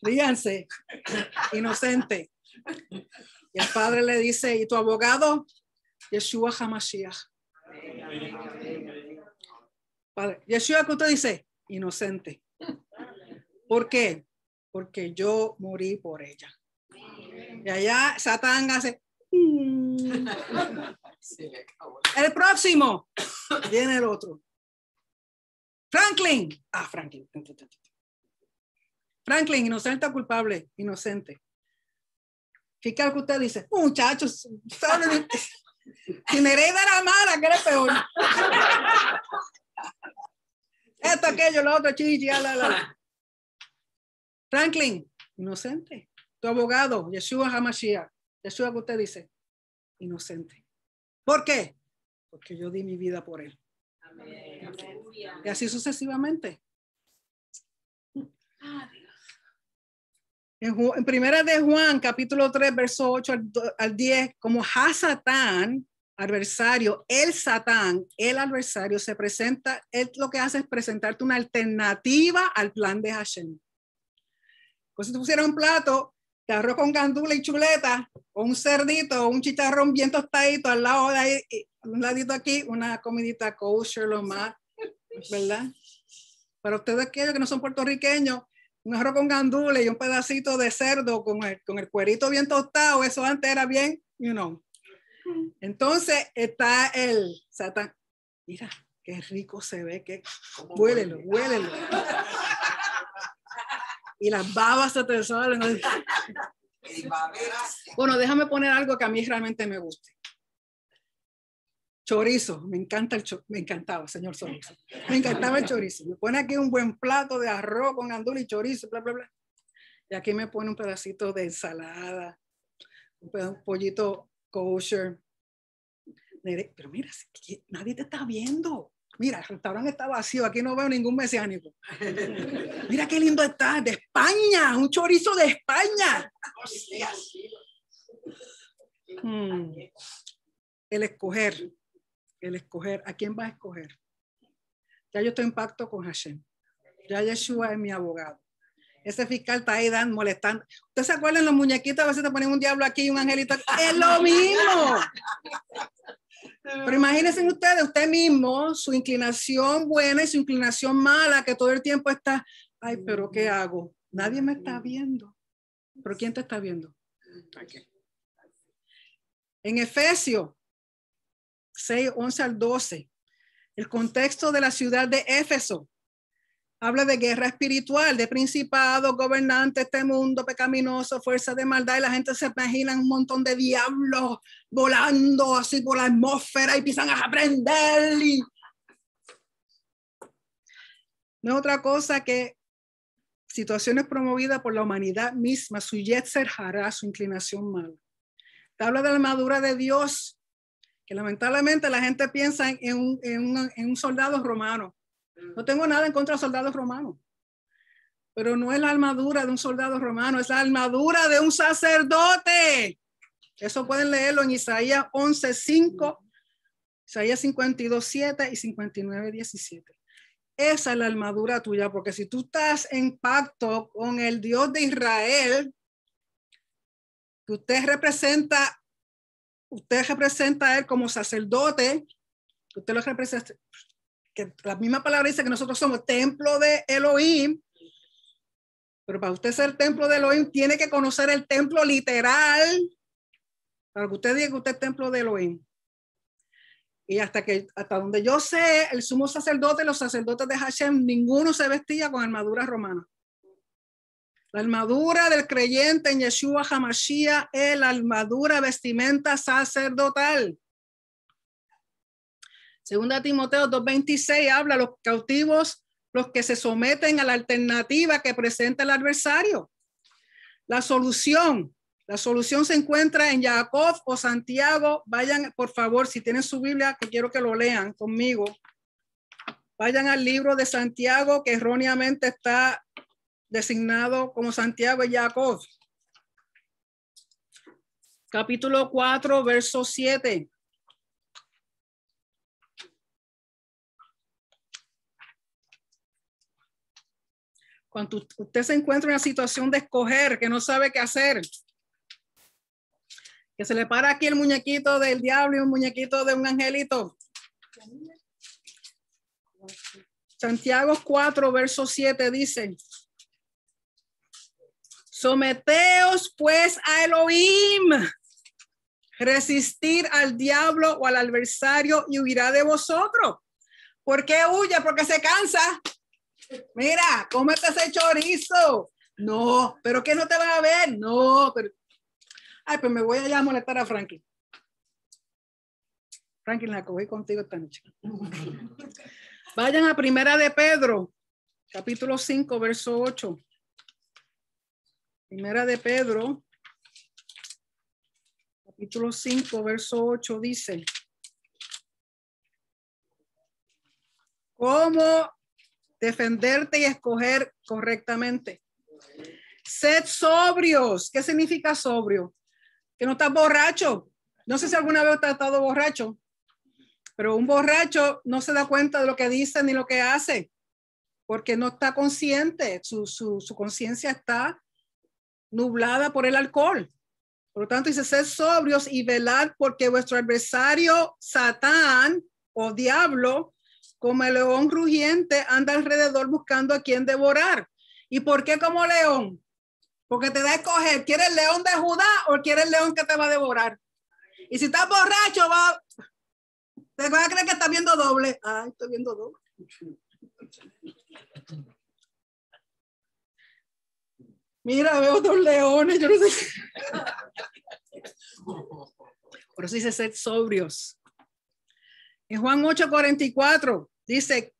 Díganse, inocente. Y el padre le dice, ¿y tu abogado? Yeshua Hamashiach. Padre, Yeshua que usted dice, inocente. ¿Por qué? Porque yo morí por ella. Y allá Satán hace... Mm". El próximo. Viene el otro. Franklin. Ah, Franklin. Franklin, inocente o culpable, inocente. Fíjate que usted dice, muchachos, si Nereida la mala, que era peor. Esto, aquello, lo otro, chichi, la, la. Franklin, inocente. Tu abogado, Yeshua Hamashia, Yeshua que usted dice, inocente. ¿Por qué? Porque yo di mi vida por él. Y así sucesivamente. En, primera de Juan, capítulo 3, verso 8 al, 10, como ha adversario, el Satán, el adversario, se presenta, él lo que hace es presentarte una alternativa al plan de Hashem. Pues si tú un plato arroz con gandula y chuleta, o un cerdito, o un chicharrón bien tostadito, al lado de ahí, un ladito aquí, una comidita kosher, lo más, ¿verdad? Para ustedes aquellos que no son puertorriqueños, un arroz con gandula y un pedacito de cerdo con el, con cuerito bien tostado, eso antes era bien, you know. Entonces está el satán. Mira, qué rico se ve, que huélelo, huélelo y las babas se te salen. bueno, déjame poner algo que a mí realmente me guste. Chorizo, me encanta el me encantaba, señor chorizo. Me encantaba el chorizo. Me pone aquí un buen plato de arroz con andul y chorizo, bla, bla, bla. Y aquí me pone un pedacito de ensalada, un pollito kosher. Pero mira, nadie te está viendo. Mira, el restaurante está vacío, aquí no veo ningún mesiánico. Mira qué lindo está, de España, un chorizo de España. Hmm. El escoger, el escoger, ¿a quién vas a escoger? Ya yo estoy en pacto con Hashem. Ya Yeshua es mi abogado ese fiscal está ahí molestando. ¿Ustedes se acuerdan los muñequitos? A veces te ponen un diablo aquí y un angelito ¡Es lo mismo! Pero imagínense ustedes, usted mismo, su inclinación buena y su inclinación mala, que todo el tiempo está, ay, pero ¿qué hago? Nadie me está viendo. ¿Pero quién te está viendo? En Efesio 6, 11 al 12, el contexto de la ciudad de Éfeso Habla de guerra espiritual, de principados, gobernantes, este mundo pecaminoso, fuerza de maldad, y la gente se imagina un montón de diablos volando así por la atmósfera y pisan a aprender. No es otra cosa que situaciones promovidas por la humanidad misma, su su inclinación mala. habla de la armadura de Dios, que lamentablemente la gente piensa en un soldado romano. No tengo nada en contra de soldados romanos. Pero no es la armadura de un soldado romano, es la armadura de un sacerdote. Eso pueden leerlo en Isaías 11.5. Isaías 52.7 y 59.17. Esa es la armadura tuya, porque si tú estás en pacto con el Dios de Israel, que usted representa, usted representa a él como sacerdote, usted lo representa, la misma palabra dice que nosotros somos templo de Elohim, pero para usted ser templo de Elohim tiene que conocer el templo literal, para que usted diga que usted es templo de Elohim. Y hasta que hasta donde yo sé, el sumo sacerdote, los sacerdotes de Hashem, ninguno se vestía con armadura romana. La armadura del creyente en Yeshua Hamashia es la armadura vestimenta sacerdotal. Segunda Timoteo 2.26 habla los cautivos, los que se someten a la alternativa que presenta el adversario. La solución, la solución se encuentra en Jacob o Santiago. Vayan, por favor, si tienen su Biblia, que quiero que lo lean conmigo. Vayan al libro de Santiago, que erróneamente está designado como Santiago y Jacob. Capítulo 4, verso 7. Cuando usted se encuentra en una situación de escoger, que no sabe qué hacer, que se le para aquí el muñequito del diablo y un muñequito de un angelito. Santiago 4, verso 7 dice, someteos pues a Elohim, resistir al diablo o al adversario y huirá de vosotros. ¿Por qué huye? Porque se cansa. Mira, ¿cómo estás ese chorizo. No, pero que no te van a ver. No, pero. Ay, pues me voy a molestar a Franklin. Franklin, la cogí contigo esta noche. Vayan a Primera de Pedro, capítulo 5, verso 8. Primera de Pedro, capítulo 5, verso 8 dice, ¿cómo defenderte y escoger correctamente. Sed sobrios. ¿Qué significa sobrio? Que no estás borracho. No sé si alguna vez has estado borracho, pero un borracho no se da cuenta de lo que dice ni lo que hace, porque no está consciente, su, su conciencia está nublada por el alcohol. Por lo tanto, dice, sed sobrios y velad porque vuestro adversario, Satán o diablo, como el león rugiente, anda alrededor buscando a quien devorar. ¿Y por qué como león? Porque te da a escoger, ¿quiere el león de Judá o quiere el león que te va a devorar? Y si estás borracho, va, te voy a creer que estás viendo doble. Ay, estoy viendo doble. Mira, veo dos leones, yo no sé. Pero eso se ser sobrios. En Juan 8:44 dice,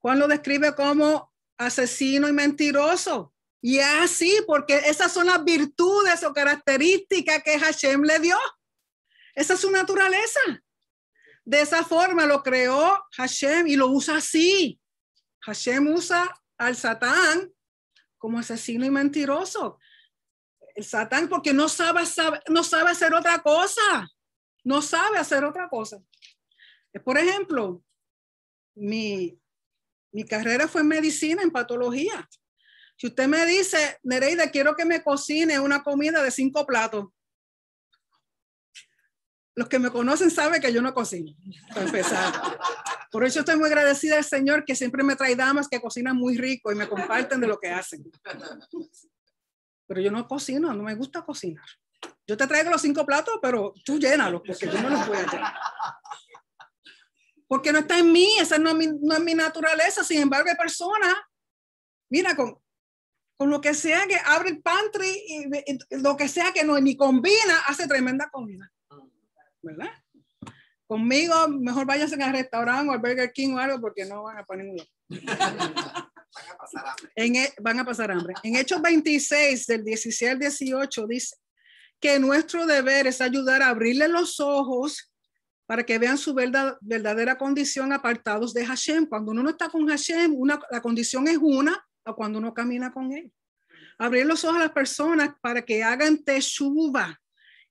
Juan lo describe como asesino y mentiroso. Y es así, porque esas son las virtudes o características que Hashem le dio. Esa es su naturaleza. De esa forma lo creó Hashem y lo usa así. Hashem usa al Satán como asesino y mentiroso. El Satán porque no sabe, no sabe hacer otra cosa. No sabe hacer otra cosa. Eh, por ejemplo, mi, carrera fue en medicina, en patología. Si usted me dice, Nereida, quiero que me cocine una comida de cinco platos. Los que me conocen saben que yo no cocino, para empezar. Por eso estoy muy agradecida al Señor que siempre me trae damas que cocinan muy rico y me comparten de lo que hacen. Pero yo no cocino, no me gusta cocinar. Yo te traigo los cinco platos, pero tú llénalos, porque yo no los voy a llenar porque no está en mí, esa no es mi, no es mi naturaleza. Sin embargo, hay personas, mira, con, con lo que sea que abre el pantry y, lo que sea que no ni combina, hace tremenda comida. ¿Verdad? Conmigo, mejor váyanse al restaurante o al Burger King o algo porque no van a poner Van a pasar hambre. En, e, van a pasar hambre. En Hechos 26, del 16 al 18, dice que nuestro deber es ayudar a abrirle los ojos para que vean su verdadera condición apartados de Hashem. Cuando uno no está con Hashem, la condición es una cuando uno camina con él. Abrir los ojos a las personas para que hagan teshuva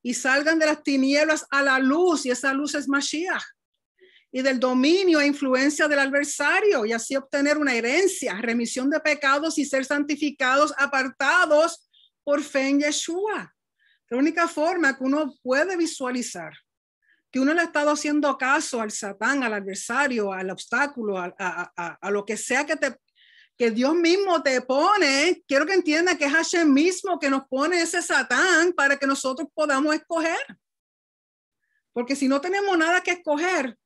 y salgan de las tinieblas a la luz, y esa luz es Mashiach, y del dominio e influencia del adversario, y así obtener una herencia, remisión de pecados y ser santificados, apartados por fe en Yeshua. La única forma que uno puede visualizar que uno le ha estado haciendo caso al satán, al adversario, al obstáculo, a, a, a, lo que sea que te que Dios mismo te pone, quiero que entienda que es Hashem mismo que nos pone ese satán para que nosotros podamos escoger. Porque si no tenemos nada que escoger,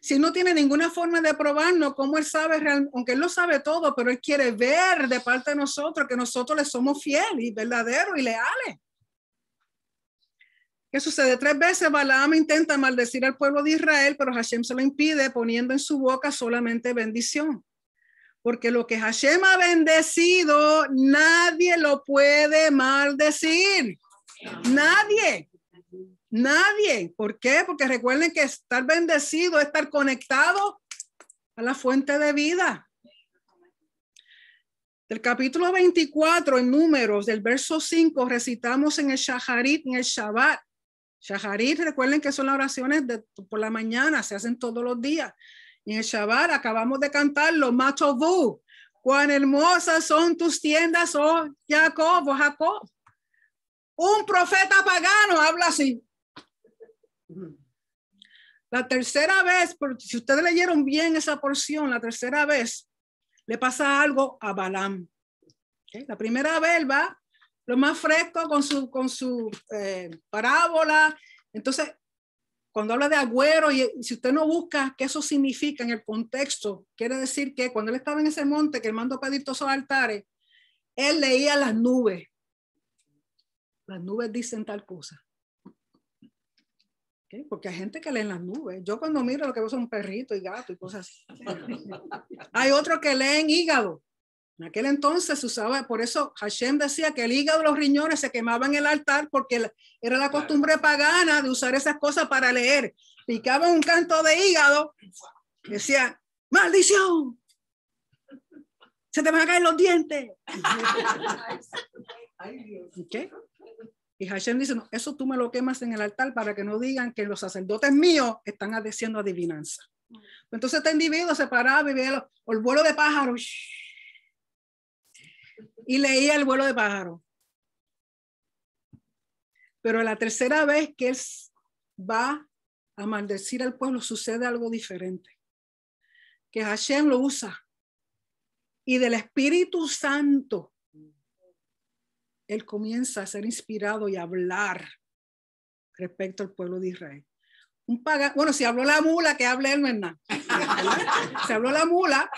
si no tiene ninguna forma de probarnos cómo Él sabe, aunque Él lo sabe todo, pero Él quiere ver de parte de nosotros que nosotros le somos fieles y verdaderos y leales. ¿Qué sucede? Tres veces Balaam intenta maldecir al pueblo de Israel, pero Hashem se lo impide poniendo en su boca solamente bendición. Porque lo que Hashem ha bendecido, nadie lo puede maldecir. Nadie. Nadie. ¿Por qué? Porque recuerden que estar bendecido es estar conectado a la fuente de vida. Del capítulo 24, en números, del verso 5, recitamos en el Shaharit, en el Shabbat, Shaharit, recuerden que son las oraciones de, por la mañana, se hacen todos los días. Y en el Shabbat acabamos de cantar los Machobú: cuán hermosas son tus tiendas, oh Jacob, oh Jacob. Un profeta pagano habla así. La tercera vez, si ustedes leyeron bien esa porción, la tercera vez le pasa algo a Balam La primera vez va lo más fresco con su, con su eh, parábola. Entonces, cuando habla de agüero, y si usted no busca qué eso significa en el contexto, quiere decir que cuando él estaba en ese monte que él mandó a pedir todos esos altares, él leía las nubes. Las nubes dicen tal cosa. Porque hay gente que lee en las nubes. Yo cuando miro lo que veo son perritos y gatos y cosas así. hay otros que leen hígado. En aquel entonces se usaba, por eso Hashem decía que el hígado de los riñones se quemaban en el altar porque era la costumbre pagana de usar esas cosas para leer. Picaban un canto de hígado, decía, maldición, se te van a caer los dientes. qué? Y Hashem dice, eso tú me lo quemas en el altar para que no digan que los sacerdotes míos están haciendo adivinanza. Entonces este individuo se paraba y veía el vuelo de pájaros y leía El vuelo de pájaro. Pero la tercera vez que él va a maldecir al pueblo sucede algo diferente, que Hashem lo usa y del Espíritu Santo él comienza a ser inspirado y a hablar respecto al pueblo de Israel. Un paga, bueno, si habló la mula, que hable él, no es nada. Si habló la mula,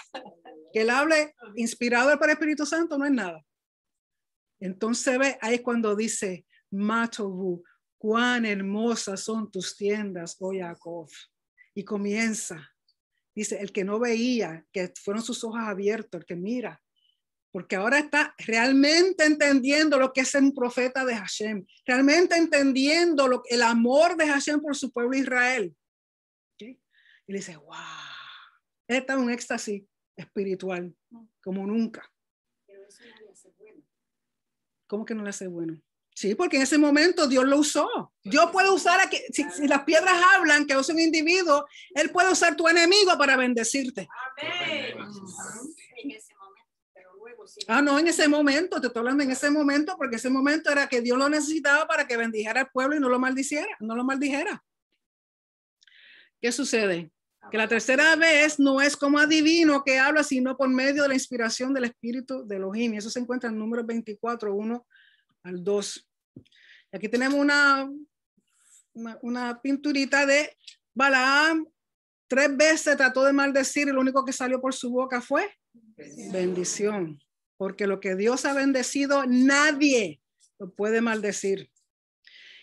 que él hable inspirado por el Espíritu Santo no es nada. Entonces ve, ahí es cuando dice, Matobu, cuán hermosas son tus tiendas, oh Y comienza, dice, el que no veía, que fueron sus ojos abiertos, el que mira, porque ahora está realmente entendiendo lo que es un profeta de Hashem, realmente entendiendo el amor de Hashem por su pueblo Israel. Y le dice, wow, está en un éxtasis espiritual como nunca. ¿Cómo que no le hace bueno? Sí, porque en ese momento Dios lo usó. yo puedo usar, a que, si, las piedras hablan, que usa un individuo, Él puede usar tu enemigo para bendecirte. Amén. En ese momento, ah, no, en ese momento, te estoy hablando en ese momento, porque ese momento era que Dios lo necesitaba para que bendijera al pueblo y no lo maldijera no lo maldijera. ¿Qué sucede? Que la tercera vez no es como adivino que habla, sino por medio de la inspiración del Espíritu de Elohim. Y eso se encuentra en números 24, 1 al 2. aquí tenemos una, una, pinturita de Balaam. Tres veces trató de maldecir y lo único que salió por su boca fue bendición. Porque lo que Dios ha bendecido, nadie lo puede maldecir.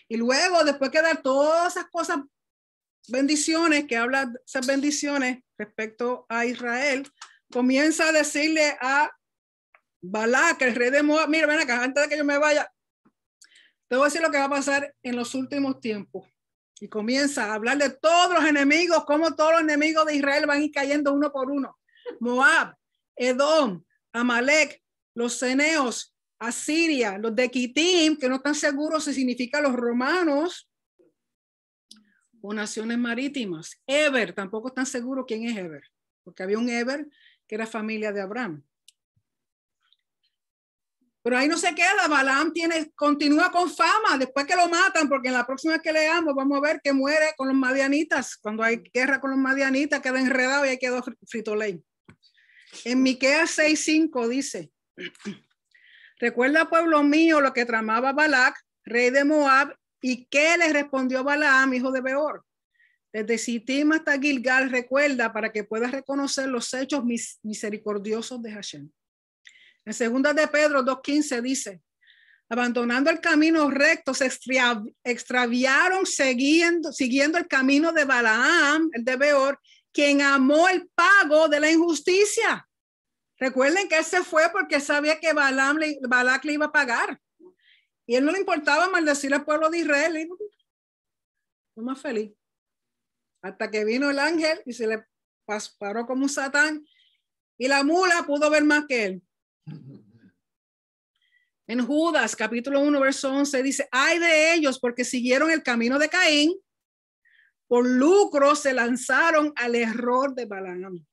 Y luego, después de dar todas esas cosas bendiciones, que habla esas bendiciones respecto a Israel, comienza a decirle a Balak, el rey de Moab, mira, ven acá, antes de que yo me vaya, te voy a decir lo que va a pasar en los últimos tiempos. Y comienza a hablar de todos los enemigos, como todos los enemigos de Israel van a ir cayendo uno por uno. Moab, Edom, Amalek, los ceneos, Asiria, los de Kitim, que no están seguros si significa los romanos, o naciones marítimas. Ever, tampoco están seguros quién es Ever, porque había un Ever que era familia de Abraham. Pero ahí no se queda, Balaam tiene, continúa con fama después que lo matan, porque en la próxima que leamos vamos a ver que muere con los madianitas. Cuando hay guerra con los madianitas queda enredado y ahí quedó ley. En Miqueas 6.5 dice, recuerda pueblo mío lo que tramaba Balac, rey de Moab, ¿Y qué le respondió Balaam, hijo de Beor? Desde Sittim hasta Gilgal, recuerda para que puedas reconocer los hechos misericordiosos de Hashem. En segunda de Pedro 2.15 dice, abandonando el camino recto, se extraviaron siguiendo, el camino de Balaam, el de Beor, quien amó el pago de la injusticia. Recuerden que él se fue porque sabía que Balaam Balak le iba a pagar. Y él no le importaba maldecir al pueblo de Israel. Y, más feliz. Hasta que vino el ángel y se le paró como un satán. Y la mula pudo ver más que él. En Judas, capítulo 1, verso 11, dice, ay de ellos porque siguieron el camino de Caín, por lucro se lanzaron al error de Balaam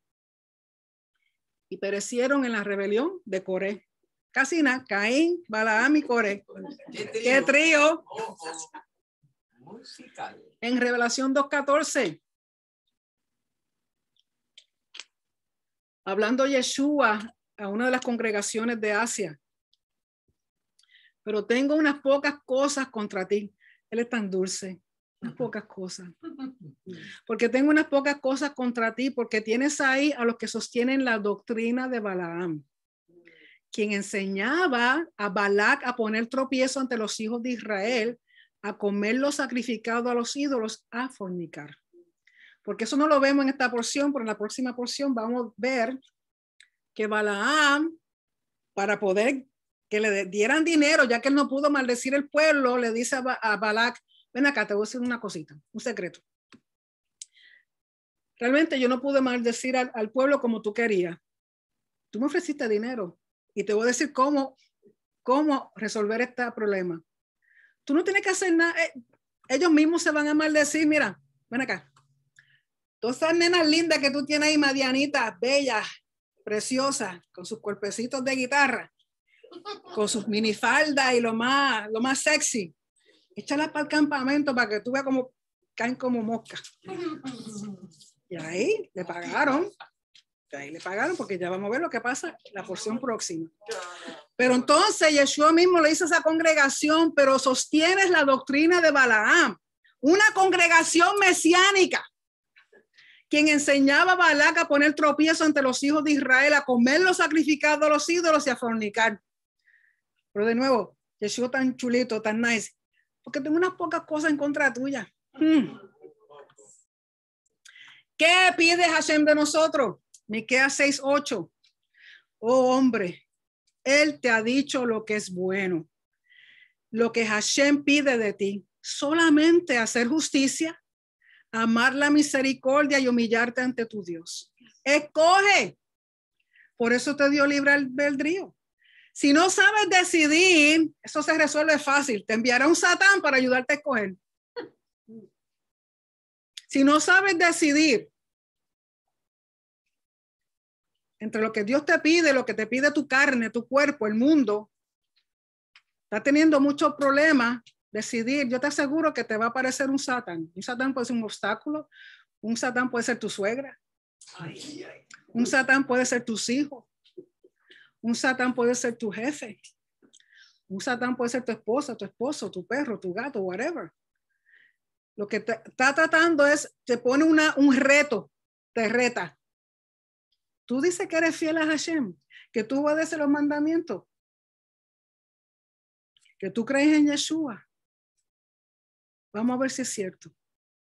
y perecieron en la rebelión de Coré. Casina, Caín, Balaam y Core. ¿Qué, trío? En Revelación 2.14. Hablando Yeshua a una de las congregaciones de Asia. Pero tengo unas pocas cosas contra ti. Él es tan dulce. Unas pocas cosas. Porque tengo unas pocas cosas contra ti, porque tienes ahí a los que sostienen la doctrina de Balaam quien enseñaba a Balac a poner tropiezo ante los hijos de Israel, a comer lo sacrificado a los ídolos, a fornicar. Porque eso no lo vemos en esta porción, pero en la próxima porción vamos a ver que Balaam, para poder que le dieran dinero, ya que él no pudo maldecir el pueblo, le dice a, Balac, ven acá, te voy a decir una cosita, un secreto. Realmente yo no pude maldecir al pueblo como tú querías. Tú me ofreciste dinero, y te voy a decir cómo, cómo resolver este problema. Tú no tienes que hacer nada. Eh, ellos mismos se van a maldecir. Mira, ven acá. Todas esas nenas lindas que tú tienes ahí, Madianitas, bellas, preciosas, con sus cuerpecitos de guitarra, con sus minifaldas y lo más, lo más sexy. Échalas para el campamento para que tú veas cómo caen como moscas. Y ahí le pagaron y le pagaron porque ya vamos a ver lo que pasa la porción próxima. Pero entonces Yeshua mismo le dice a esa congregación, pero sostienes la doctrina de Balaam, una congregación mesiánica, quien enseñaba a Balak a poner tropiezo ante los hijos de Israel, a comer los sacrificados a los ídolos y a fornicar. Pero de nuevo, Yeshua tan chulito, tan nice, porque tengo unas pocas cosas en contra tuya. Hmm. ¿Qué pide Hashem de nosotros? Miqueas 6:8. Oh hombre, él te ha dicho lo que es bueno, lo que Hashem pide de ti, solamente hacer justicia, amar la misericordia y humillarte ante tu Dios. Escoge. Por eso te dio libre albedrío. Si no sabes decidir, eso se resuelve fácil. Te enviará un satán para ayudarte a escoger. Si no sabes decidir, entre lo que Dios te pide, lo que te pide tu carne, tu cuerpo, el mundo, está teniendo muchos problemas, decidir, yo te aseguro que te va a aparecer un Satán. Un Satán puede ser un obstáculo, un Satán puede ser tu suegra, un Satán puede ser tus hijos, un Satán puede ser tu jefe, un Satán puede ser tu esposa, tu esposo, tu perro, tu gato, whatever. Lo que está tratando es, te pone un reto, te reta. Tú dices que eres fiel a Hashem, que tú obedeces los mandamientos, que tú crees en Yeshua. Vamos a ver si es cierto.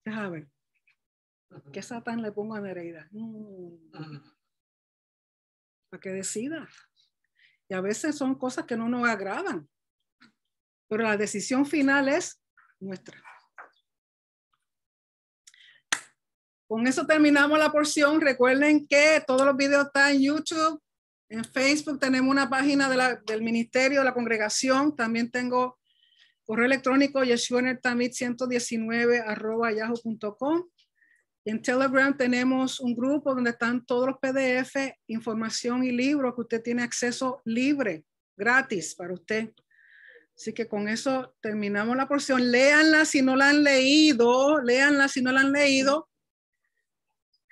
Déjame ver. Que Satán le ponga a Nereida? Mm. Para que decida. Y a veces son cosas que no nos agradan. Pero la decisión final es nuestra. Con eso terminamos la porción. Recuerden que todos los videos están en YouTube, en Facebook tenemos una página del ministerio, de la congregación. También tengo correo electrónico yeshuanertamit119 En Telegram tenemos un grupo donde están todos los PDF, información y libros que usted tiene acceso libre, gratis para usted. Así que con eso terminamos la porción. Léanla si no la han leído, léanla si no la han leído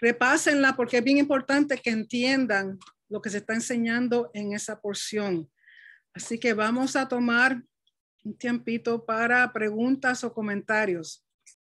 repásenla porque es bien importante que entiendan lo que se está enseñando en esa porción. Así que vamos a tomar un tiempito para preguntas o comentarios.